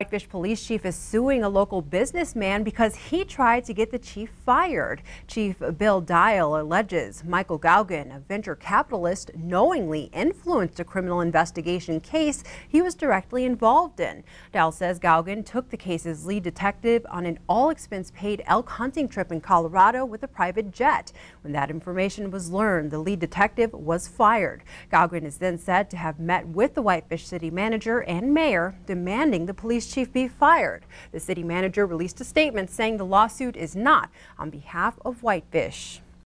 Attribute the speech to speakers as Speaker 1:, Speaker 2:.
Speaker 1: Whitefish police chief is suing a local businessman because he tried to get the chief fired. Chief Bill Dial alleges Michael Gaugan, a venture capitalist, knowingly influenced a criminal investigation case he was directly involved in. Dial says Gaugan took the case's lead detective on an all-expense-paid elk hunting trip in Colorado with a private jet. When that information was learned, the lead detective was fired. Gaugan is then said to have met with the Whitefish city manager and mayor demanding the police police chief be fired. The city manager released a statement saying the lawsuit is not on behalf of Whitefish.